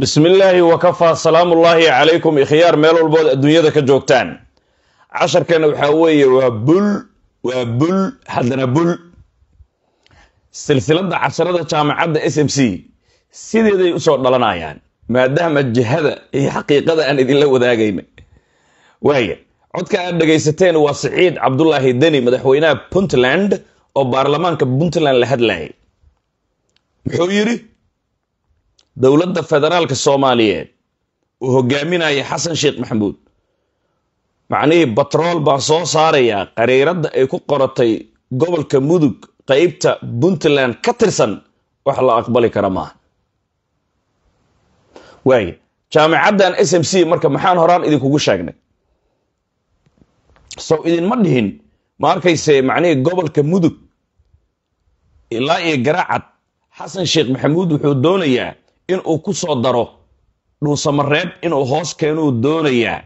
bismi illaahi wakafaa salaamu ullaahi calaykum ikhyaar meel walbood adduunyada ka joogtaan casharkeenna waxaa weeye waa bul waa bul haddana bul silsiladda casharada jaamacadda s m c sideeday usoo dhalanayaan maadaama jihada iyo xaqiiqada aan idinla wadaagayna waaya codka aad dhegaysateen waa siciid cabdulaahi deni madaxweynaha puntland oo baarlamaanka puntland la hadlayay muxuu yidhi dowladda federaalka soomaaliyeed uu hogaaminaya xasan sheekh maxamuud macnihii batrool baa soo saarayaa qariiradda ay ku qoratay gobolka mudug qeybta puntland ka tirsan wax la aqbali kara maaha waaya jaamicaddan s m c marka maxaan horaan idinkugu sheegnay sow idinma dhihin ma arkayse macnihii gobolka mudug ilaa iyo garaacad xasan sheekh maxamuud wuxuu doonayaa inuu ku soo daro dhuusamareeb inuu hoos keenuu doonayaa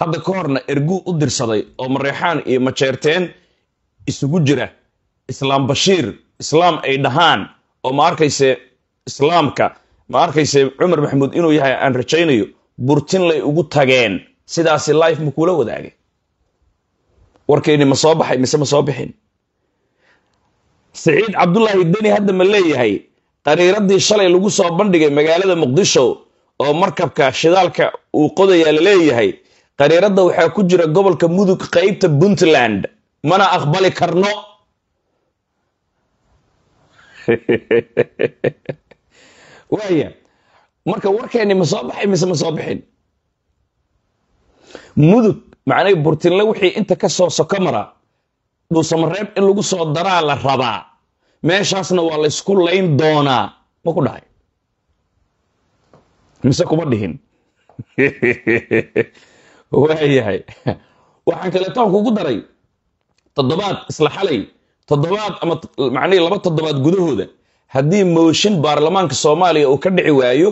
hadda ka horna erguu u dirsaday oo mareexaan iyo majeerteen isugu jira islaam bashiir islaam ay dhahaan oo ma arkayse islaamka ma arkayse cumar maxamuud inuu yahay aan rajaynayo burtin lay ugu tageen sidaasi life ma kuula wadaagay warkeeni ma soo baxay mise ma soo bixin saciid cabdullaahi deni hadda ma leeyahay qaniiradii shalay lagu soo bandhigay magaalada muqdisho oo markabka shidaalka uu qodayaa la leeyahay qaniiradda waxaa ku jira gobolka mudug qaybta puntland mana aqbali karno waaya marka warkeeni ma soo baxay mise ma soo bixin mudug macnay burtinle wixii inta ka soo sokomara dhuusamareeb in lagu soo daraa la rabaa meeshaasna waa laysku layn doonaa ma ku dhahay mise kuma dhihin waayahay waxaan kaleeto aan kugu daray toddobaad isla xalay toddobaad ama macnihii laba toddobaad gudahooda haddii mooshin baarlamaanka soomaaliya uu ka dhici waayo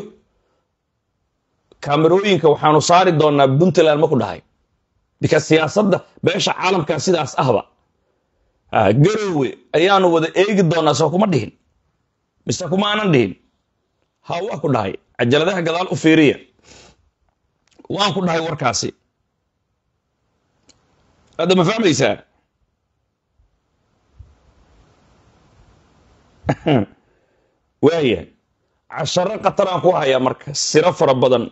kamerooyinka waxaanu saari doonaa puntland ma ku dhahay bika siyaasadda beesha caalamkaa sidaas ahba garowe ayaanu wada eegi doonaa soo kuma dhihin mise kuma aanan dhihin ha waa ku dhahay cajaladaha gadaal u fiiriya waan ku dhahay warkaasi hadda ma fahmaysaa waaya casharo khataraan ku hayaa marka siro fara badan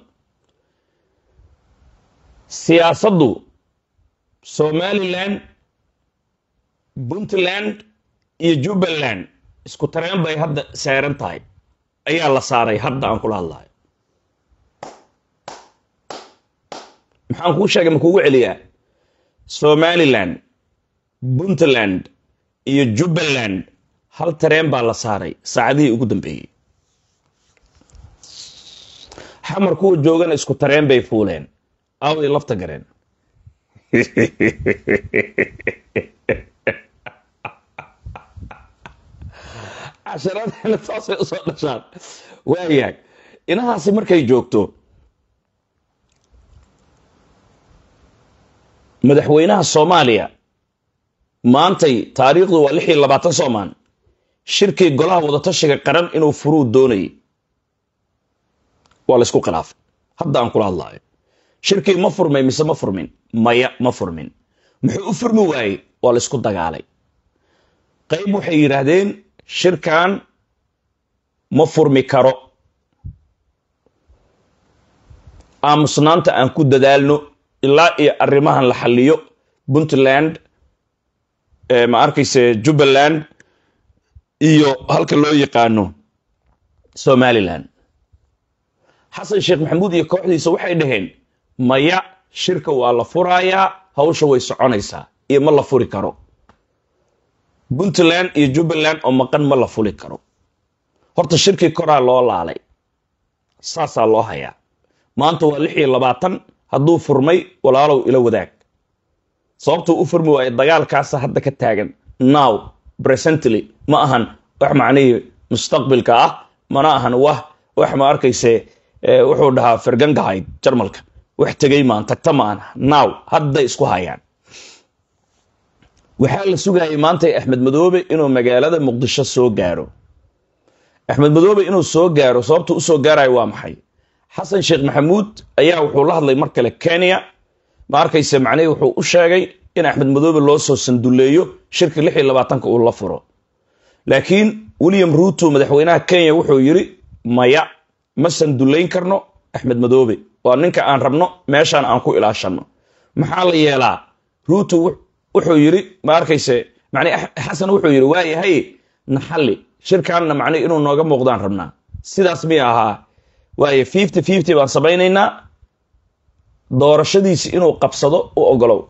siyaasaddu somalilan puntland iyo jubbaland isku tareen bay hadda saaran tahay ayaa la saaray hadda aan kula hadlayo maxaan kuu sheegay ma kuugu celiyaa somaliland puntland iyo jubbaland hal tareen baa la saaray saacadihii ugu dambeeyey xamar kuwa joogana isku tareen bay fuuleen awday lafta gareen casharadeenna saasay usoo dhashaan waayahay inahaasi markay joogto madaxweynaha soomaaliya maantay taariikhdu waa lix iyo labaatan soomaan shirkii golaha wadatashiga qaran inuu furuu doonayay waa laysku khilaafay hadda aan kula hadlaayo shirkii ma furmay mise ma furmin maya ma furmin muxuu u furmi waayey waa laysku dagaalay qayb waxay yidhaahdeen shirkan ma furmi karo aamusnaanta aan ku dadaalno ilaa iyo arrimahan la xalliyo puntland ma arkayse jubbaland iyo halka loo yaqaano somaliland xasan sheekh maxamuud iyo kooxdiisa waxay dhaheen maya shirka waa la furaayaa hawsha way soconaysaa iyo ma la furi karo puntland iyo jubbaland oo maqan ma la fuli karo horta shirkii koraa loo laalay saasaa loo hayaa maanta waa lix iyo labaatan hadduu furmay walaalow ila wadaag sababtuu u furmi waaye dagaalkaasa hadda ka taagan now presently ma ahan wax macnihii mustaqbilka ah mana ahan wah wax ma arkayse eh, wuxuu dhahaa fergangahayd jarmalka wax tegay maan tagta ma ana now hadday isku hayaan waxaa la sugayay maantay axmed madoobe inuu magaalada muqdisho soo gaaro axmed madoobe inuu soo gaaro sababta usoo gaarayo waa maxay xasan sheekh maxamuud ayaa wuxuu la hadlay mar kale kenya ma arkayse macnihii wuxuu u sheegay in axmed madoobe loo soo sanduleeyo shirka lix iyo labaatanka uu la furo laakiin william ruuto madaxweynaha kenya wuxuu yidhi maya ma sanduleyn karno axmed madoobe waa ninka aan rabno meeshaan aan ku ilaashanno maxaa la yeelaa ruuto wuxuu yiri ma arkayse man xasan wuxuu yiri waayahay naxalli shirkaanna macni inuu nooga muuqdaan rabnaa sidaas miya ahaa waaye fifty fifty baan samaynaynaa doorashadiisi inuu qabsado u ogolow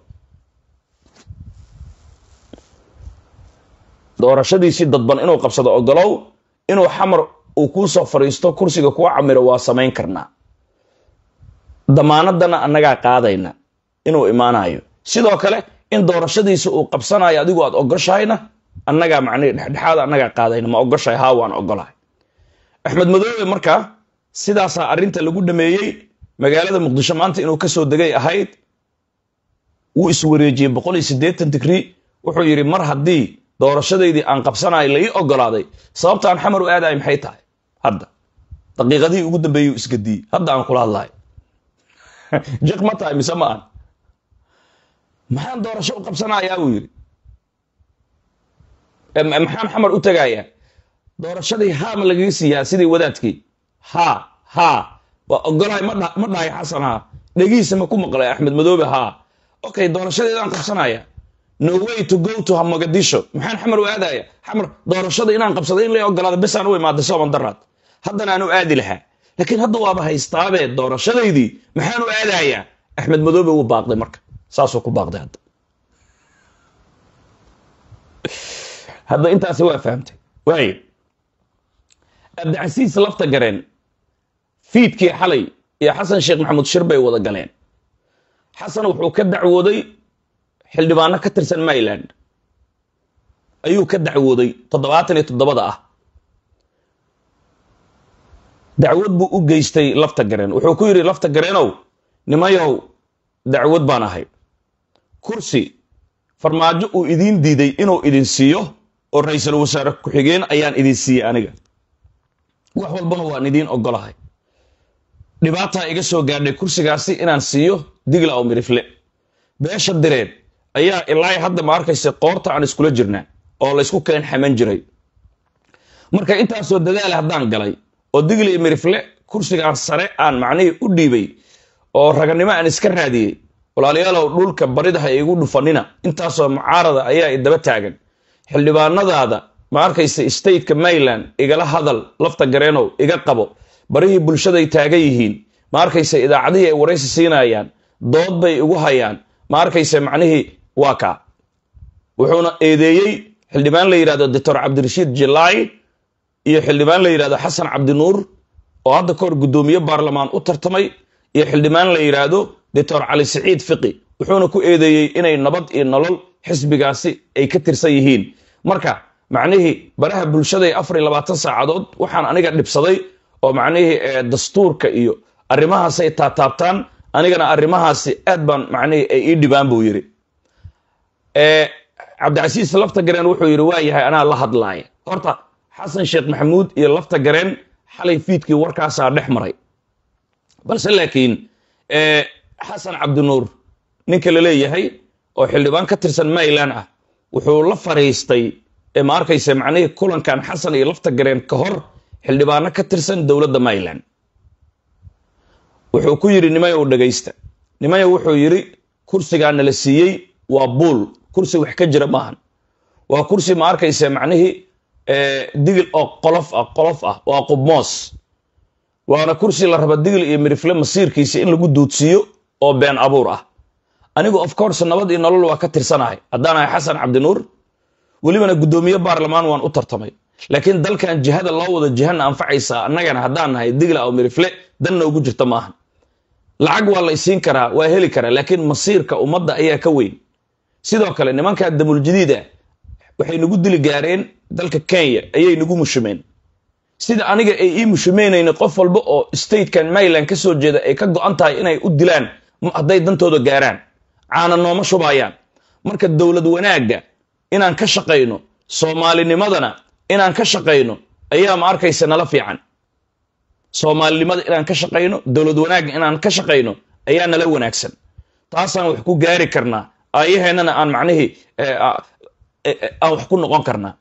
doorashadiisii dadban inuu qabsado ogolow inuu xamar uu kuu soo fadhiisto kursiga kuu camiro waa samayn karnaa damaanadana annagaa qaadayna inuu imaanayo sidoo kale in doorashadiisa uu qabsanayo adigu aad ogoshahayna annagaa macnihii dhexdhexaada annagaa qaadayna ma ogoshahay haa waan ogolahay axmed madoobe marka sidaasaa arrinta lagu dhameeyey magaalada muqdisho maanta inuu ka soo degay ahayd wuu iswareejiyey boqol iyo siddeetan digri wuxuu yidhi mar haddii doorashadaydii aan qabsanayo la ogolaaday sababta xamar u aadayo maxay tahay hadda daqiiqadihii ugu dambeeyey u isgadiyey hadda aan kula hadlahay jiq ma tahay mise ma aan maxaan doorasho u qabsanayaa uu yidhi maxaan xamar u tegayaa doorashadii haama lagaga siiyaa sidii wadaadkii haa haa waa ogolaay ma dhahay xasan haa dhegiisa ma ku maqlay axmed madoobe haa okay doorashadeedaan qabsanaya no way to go to mogadisho maxaan xamar u aadaya xamar doorashada inaan qabsada in lay ogolaada besaan u imaada sooban daraad haddan aan u aadi lahaa laakiin hadda waaba haystaabee doorashadaydii maxaan u aadayaa axmed madoobe wuu baaqday marka saasuu ku baaqday hadda hadda intaasi waa fahamtay waaye abdicasiis lafta gareen fiidkii xalay iyo xasan sheekh maxamuud shir bay wada galeen xasan wuxuu ka dacwooday xildhibaano ka tirsan maryland ayuu ka dacwooday toddobaatan iyo toddobada ah dacwad buu u geystay lafta gareen wuxuu ku yidhi lafta gareenow nimayow dacwad baan ahay kursi farmaajo uu idiin diiday inuu idin siiyo oo ra'iisul wasaare ku-xigeen ayaan idin siiyey aniga wax walbana waan idiin ogolahay dhibaataa iga soo gaadhay kursigaasi inaan siiyo digla oo mirifle beesha direen ayaa ilaa hadda ma arkaysa qoorta aan iskula jirnaa oo laysku keen xaman jiray marka intaasoo dadaal haddaan galay oo digla iyo mirifle kursigaan sare aan macnihii u dhiibay oo raganimo aan iska raadiyey walaalayaalow dhulka barida ha igu dhufanina intaasoo mucaarada ayaa idaba taagan xildhibaanadaada ma arkaysa stateka mayland igala hadal lafta gareenow iga qabo barihii bulshaday taagan yihiin ma arkaysa idaacadihii ay waraysi siinayaan dood bay igu hayaan ma arkaysa macnihii waa kaa wuxuuna eedeeyey xildhibaan la yidhahdo doctor cabdirashiid jilaay iyo xildhibaan la yidhahdo xasan cabdinuur oo hadda kahor guddoomiye baarlamaan u tartamay iyo xildhibaan la yidhaahdo dictor cali saciid fiqi wuxuuna ku eedeeyey inay nabad iyo nolol xisbigaasi ay ka tirsan yihiin marka macnihii baraha bulshaday afar iyo labaatan saacadood waxaan aniga dhibsaday oo macnihii eh, dastuurka iyo ay taataabtaan anigana arrimahaasi aad baan macnihii ay ii dhibaan buu yidhi eh, cabdicasiis lafta gareen wuxuu yidhi waa yahay anaa la hadlaaya horta xasan sheekh maxamuud iyo lafta gareen xalay fiidkii warkaasaa dhex maray balse laakiin eh, xasan cabdinuur ninka la leeyahay oo xildhibaan ka tirsan maryland ah wuxuu la fariistay ma arkayse macnihii kulankan xasan iyo lafta gareen ka hor xildhibaano ka tirsan dowladda maryland wuxuu ku yidhi nimayow dhagaysta nimayo wuxuu yidhi kursigaa la siiyey waa buul kursi wax ka jira maahan waa kursi ma arkayse macnihii digil oo qolof ah qolof ah waa qubmoos waana kursi la raba digil iyo mirifle masiirkiisa in lagu duudsiiyo oo been abuur ah anigu of course nabad iyo nolol waa ka tirsanahay haddaanahay xasan cabdinuur welibana guddoomiye baarlamaan waan u tartamay laakiin dalkan jihada loo wada jihana anfacaysaa annagana haddaan nahay digla oo mirifle danna ugu jirta maaha lacag waa la isiin karaa waa heli karaa laakiin masiirka ummadda ayaa ka weyn sidoo kale nimankaa damuljadiida waxay nagu dili gaareen dalka kenya ayay nagu mushumeen sida aniga ay ii mushumeynayna qof walba oo statekan maryland ka soo jeeda ay ka go'an tahay inay u dilaan hadday dantooda gaaraan caana nooma shubayaan marka dowlad wanaagga inaan ka shaqayno soomaalinimadana inaan ka shaqayno ayaa ma arkaysa nala fiican soomaalinimada inaan ka shaqayno dowlad wanaagga inaan ka shaqayno ayaa nala wanaagsan taasaan wax ku gaari karnaa aayaheennana aan macnihii eh, eh, eh, aan wax ku noqon karnaa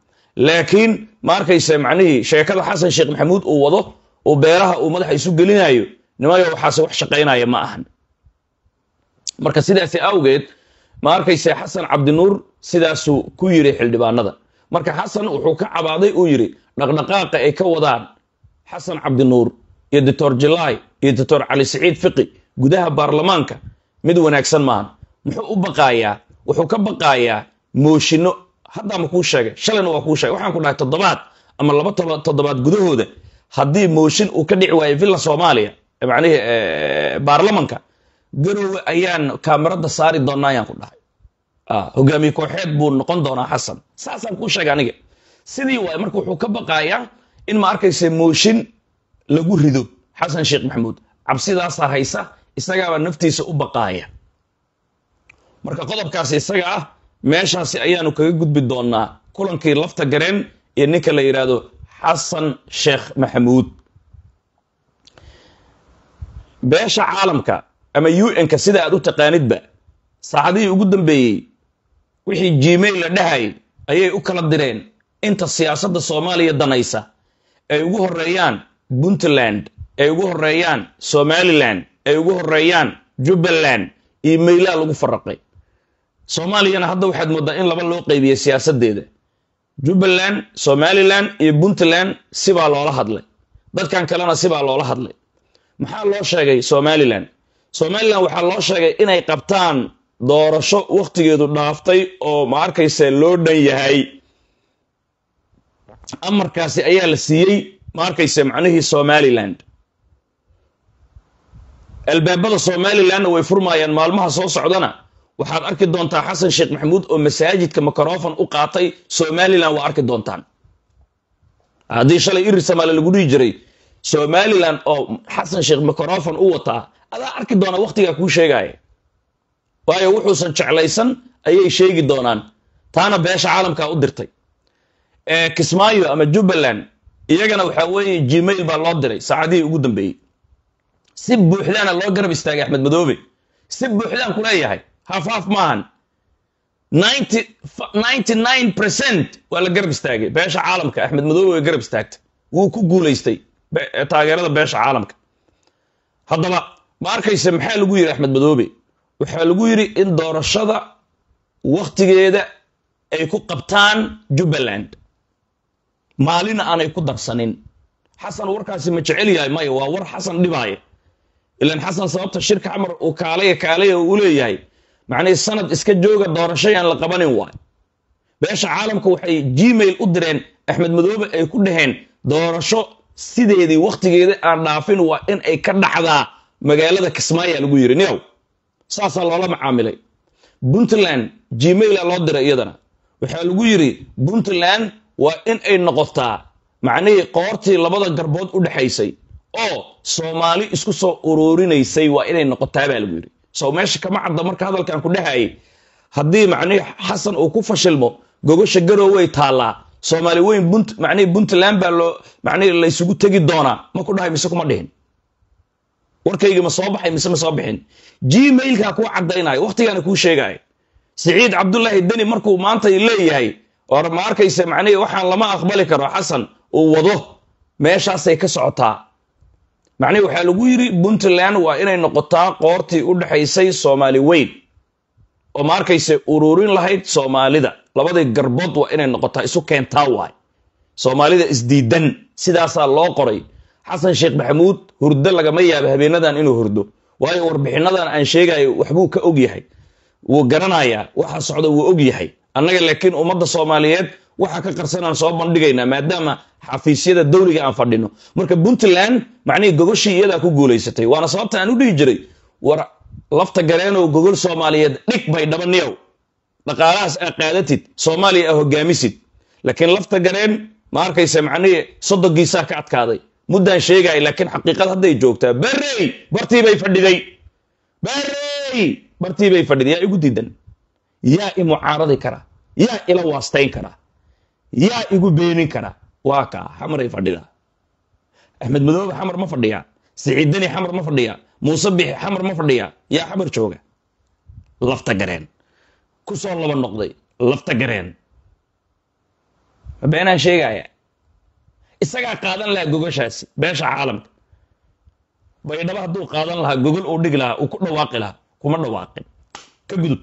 laakiin ma arkaysa macnihii sheekada xasan sheekh maxamuud uu wado uu beeraha uu madaxa isu gelinayo nimayo waxaase wax shaqaynaya ma ahan marka sidaasi awgeed ma arkayse xasan cabdinuur sidaasuu ku yiri xildhibaanada marka xasan wuxuu ka cabaaday uu yiri dhaqdhaqaaqa ay ka wadaan xasan cabdinuur iyo doctor jilai iyo doctor cali siciid fiqi gudaha baarlamaanka mid wanaagsan maahan muxuu u baqaayaa wuxuu ka baqaayaa mooshinno haddaama kuu sheegay shalayna waa kuu sheegay waxaan ku dhahay toddobaad ama laba toddobaad gudahooda haddii mooshin uu ka dhici waayo villa soomaaliya macnihii baarlamanka garowe ayaan kaamarada saari doonaa ayaan ku dhahay ah, hogaamiye kooxeed buu noqon doonaa xasan saasaan kuu sheega aniga sidii waay marka wuxuu ka baqaayaa in ma arkaysa mooshin lagu rido xasan sheekh maxamuud cabsidaasaa haysa isagaabaa naftiisa u baqaaya marka qodobkaasi isaga ah meeshaasi ayaanu kaga gudbi doonaa kulankii lafta gareen iyo ninka la yidhaahdo xasan sheekh maxamuud beesha caalamka ama un-ka sida aad u taqaanidba saacadihii ugu dambeeyey wixii gmail la dhahay ayay u kala direen inta siyaasadda soomaaliya danaysa ay ugu horreeyaan puntland ay ugu horreeyaan somalilan ay ugu horreeyaan jubbaland iyo meylaa lagu faraqay soomaaliyana hadda waxaad mooddaa in laba loo qaybiyay siyaasaddeeda jubbaland somalilan iyo puntland sibaa loola hadlay dadkan kalena sibaa loola hadlay maxaa loo sheegay somalilan somalilan waxaa loo sheegay inay qabtaan doorasho wakhtigeedu dhaaftay oo ma arkayse loo dhan yahay amarkaasi ayaa la siiyey ma arkayse macnihii somaliland albaabada somalilandna way furmaayaan maalmaha soo socdana waxaad arki doontaa xasan sheekh maxamuud oo masaajidka microfon u qaatay somalilan waa arki doontaan haddii shalay irisamaale lagu dhihi jiray somalilan oo xasan sheekh microfon u wataa adaa arki doonaa waktigaa kuu sheegaaya waayo wuxuusan jeclaysan ayay sheegi doonaan taana beesha caalamkaa u dirtay kismaayo ama jubbaland iyagana waxaa weeye gmail baa loo diray saacadihii ugu dambeeyey si buuxdaana loo garab istaagay axmed madoobe si buuxdaan ku leeyahay hafaaf maahan waa la garab istaagay beesha caalamka axmed madoobe way garab istaagtay wuu ku guulaystay taageerada beesha caalamka haddaba ma arkayse maxaa lagu yidhi axmed madoobe waxaa lagu yidhi in doorashada wakhtigeeda ay ku qabtaan jubbaland maalina aanay ku darsanin xasan warkaasi ma jecel yahay maya waa war xasan dhibaaya ilaan xasan sababta shirka xamar uu kaalaya kaalaya u leeyahay macnay sanad iska jooga doorashay la qabanin waay beesha caalamka waxay gmail u direen axmed madoobe ay ku dhaheen doorasho sideedii wakhtigeedii aan dhaafin waa in ay ka dhacdaa magaalada kismaayaa lagu yiri niow saasaa loola macaamilay puntland gmaila loo diray iyadana waxaa lagu yidri puntland waa in ay noqotaa macnihii qoortii labada garbood u dhexaysay oo soomaali isku soo urorinaysay waa inay noqotaa baa lagu yidhi sow meesha kama cadda marka hadalkan ku dhahayay haddii macnihii xasan uu ku fashilmo gogosha garow way taallaa soomaali weyn bunt macnihii puntland baa loo macnihii la tegi doonaa ma ku dhahay mise kuma dhihin warkayga ma soo baxay mise ma soo bixin gmailkaa kuu caddaynaayo wakhtigaana kuu sheegaayo siciid cabdullaahi deni markuu maanta leeyahay or ma arkaysa macnihii waxaan lama aqbali karo xasan uu wado meeshaasay ka socotaa macnihii waxaa lagu yidhi puntland waa inay noqotaa qoortii u dhexaysay soomaali weyn oo ma arkayse ururin lahayd soomaalida labadii garbood waa inay noqotaa isu keentaa waay soomaalida isdiidan sidaasaa loo qoray xasan sheekh maxamuud hurdo lagama yaabo habeenadan inuu hurdo waayo warbixinadan aan sheegayo waxbuu ka og yahay wuu garanayaa waxa socda wuu og yahay annaga laakiin ummadda soomaaliyeed waxa ka qarsanaan soo bandhigaynaa maadaama xafiisyada dowliga aan fadhino marka puntland macnihii gogoshii iyadaa ku guulaysatay waana sababta aan u dhihi jiray war lafta gareenoo gogol soomaaliyeed dhig bay dhabaniyow dhaqaalahaas aa qaadatid soomaaliya aa hogaamisid laakiin lafta gareen ma arkaysa macnihi sodonkiisaa ka adkaaday muddaan sheegay laakiin xaqiiqad hadday joogtaa barrey bartii bay fadhiday barey bartii bay fadhiday yaa igu diidan yaa i mucaaradi kara yaa ila waastayn kara yaa igu beenin kara waa kaa xamaray fadhidaa axmed madoobe xamar ma fadhiyaa siciid xamar ma fadhiyaa muuse bixi xamar ma fadhiya yaa xamar jooga lafta gareen ku soo laba noqday lafta gareen beenaan sheegaya isagaa qaadan lahaa gogoshaasi beesha caalamka baydhaba hadduu qaadan lahaa gogol uu dhig lahaa uu ku dhawaaqi lahaa kuma dhawaaqin ka gudub